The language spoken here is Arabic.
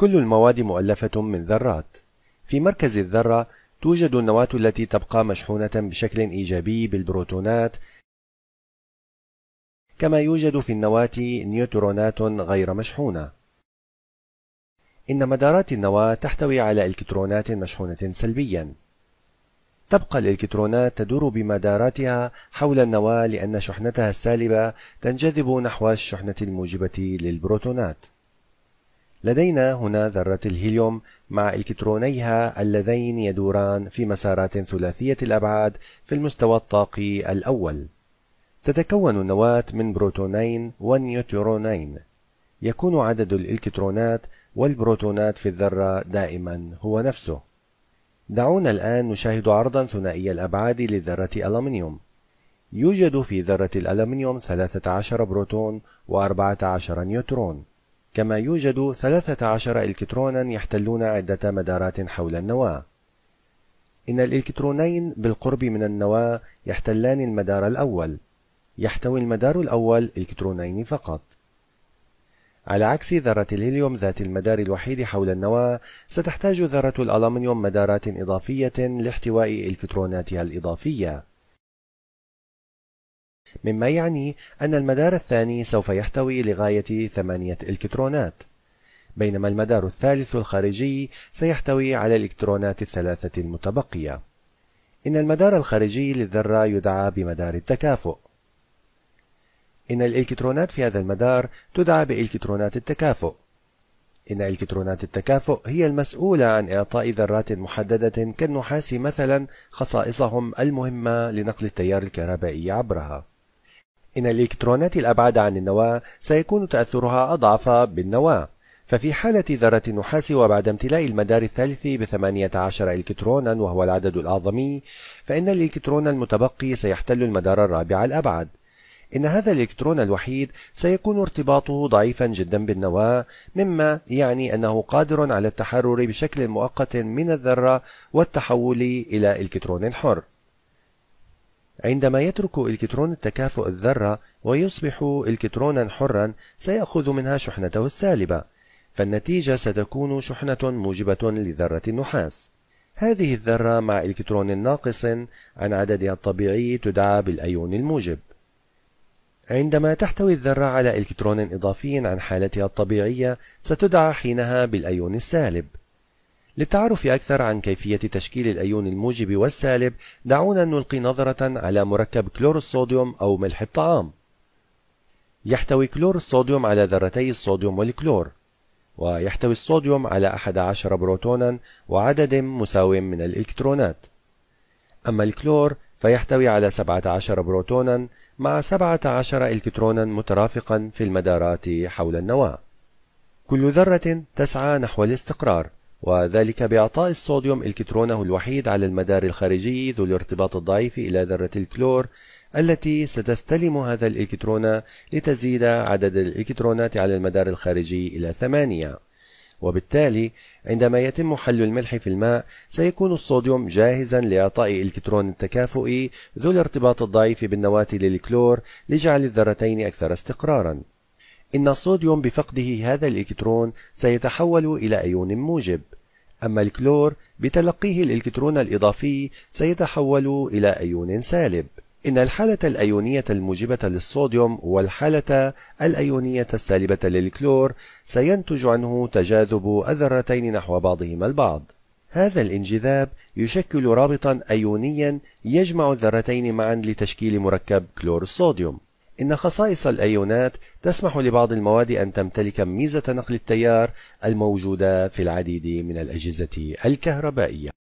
كل المواد مؤلفة من ذرات في مركز الذرة توجد النواة التي تبقى مشحونة بشكل إيجابي بالبروتونات كما يوجد في النواة نيوترونات غير مشحونة إن مدارات النواة تحتوي على إلكترونات مشحونة سلبياً تبقى الإلكترونات تدور بمداراتها حول النواة لأن شحنتها السالبة تنجذب نحو الشحنة الموجبة للبروتونات لدينا هنا ذرة الهيليوم مع الكترونيها اللذين يدوران في مسارات ثلاثية الأبعاد في المستوى الطاقي الأول. تتكون النواة من بروتونين ونيوترونين. يكون عدد الإلكترونات والبروتونات في الذرة دائما هو نفسه. دعونا الآن نشاهد عرضا ثنائي الأبعاد لذرة ألمنيوم. يوجد في ذرة الألمنيوم 13 بروتون و14 نيوترون. كما يوجد 13 إلكترونا يحتلون عدة مدارات حول النواة إن الإلكترونين بالقرب من النواة يحتلان المدار الأول يحتوي المدار الأول إلكترونين فقط على عكس ذرة الهيليوم ذات المدار الوحيد حول النواة ستحتاج ذرة الألمنيوم مدارات إضافية لاحتواء إلكتروناتها الإضافية مما يعني أن المدار الثاني سوف يحتوي لغاية ثمانية إلكترونات بينما المدار الثالث الخارجي سيحتوي على الإلكترونات الثلاثة المتبقية إن المدار الخارجي للذرة يدعى بمدار التكافؤ إن الإلكترونات في هذا المدار تدعى بإلكترونات التكافؤ إن إلكترونات التكافؤ هي المسؤولة عن إعطاء ذرات محددة كالنحاس مثلا خصائصهم المهمة لنقل التيار الكهربائي عبرها إن الإلكترونات الأبعد عن النواة سيكون تأثرها أضعف بالنواة ففي حالة ذرة النحاس وبعد امتلاء المدار الثالث بثمانية عشر إلكترونا وهو العدد الأعظمي فإن الإلكترون المتبقي سيحتل المدار الرابع الأبعد إن هذا الإلكترون الوحيد سيكون ارتباطه ضعيفا جدا بالنواة مما يعني أنه قادر على التحرر بشكل مؤقت من الذرة والتحول إلى إلكترون حر عندما يترك الكترون التكافؤ الذرة ويصبح الكترونا حرا سيأخذ منها شحنته السالبة فالنتيجة ستكون شحنة موجبة لذرة النحاس هذه الذرة مع الكترون ناقص عن عددها الطبيعي تدعى بالأيون الموجب عندما تحتوي الذرة على الكترون إضافي عن حالتها الطبيعية ستدعى حينها بالأيون السالب للتعرف أكثر عن كيفية تشكيل الأيون الموجب والسالب دعونا نلقي نظرة على مركب كلور الصوديوم أو ملح الطعام يحتوي كلور الصوديوم على ذرتي الصوديوم والكلور ويحتوي الصوديوم على 11 بروتونا وعدد مساو من الإلكترونات أما الكلور فيحتوي على 17 بروتونا مع 17 إلكترونا مترافقا في المدارات حول النواة كل ذرة تسعى نحو الاستقرار وذلك بإعطاء الصوديوم إلكترونه الوحيد على المدار الخارجي ذو الارتباط الضعيف إلى ذرة الكلور التي ستستلم هذا الإلكترون لتزيد عدد الإلكترونات على المدار الخارجي إلى ثمانية وبالتالي عندما يتم حل الملح في الماء سيكون الصوديوم جاهزا لإعطاء إلكترون التكافؤ ذو الارتباط الضعيف بالنواة للكلور لجعل الذرتين أكثر استقرارا إن الصوديوم بفقده هذا الإلكترون سيتحول إلى أيون موجب أما الكلور بتلقيه الإلكترون الإضافي سيتحول إلى أيون سالب إن الحالة الأيونية الموجبة للصوديوم والحالة الأيونية السالبة للكلور سينتج عنه تجاذب الذرتين نحو بعضهما البعض هذا الانجذاب يشكل رابطا أيونيا يجمع الذرتين معا لتشكيل مركب كلور الصوديوم إن خصائص الأيونات تسمح لبعض المواد أن تمتلك ميزة نقل التيار الموجودة في العديد من الأجهزة الكهربائية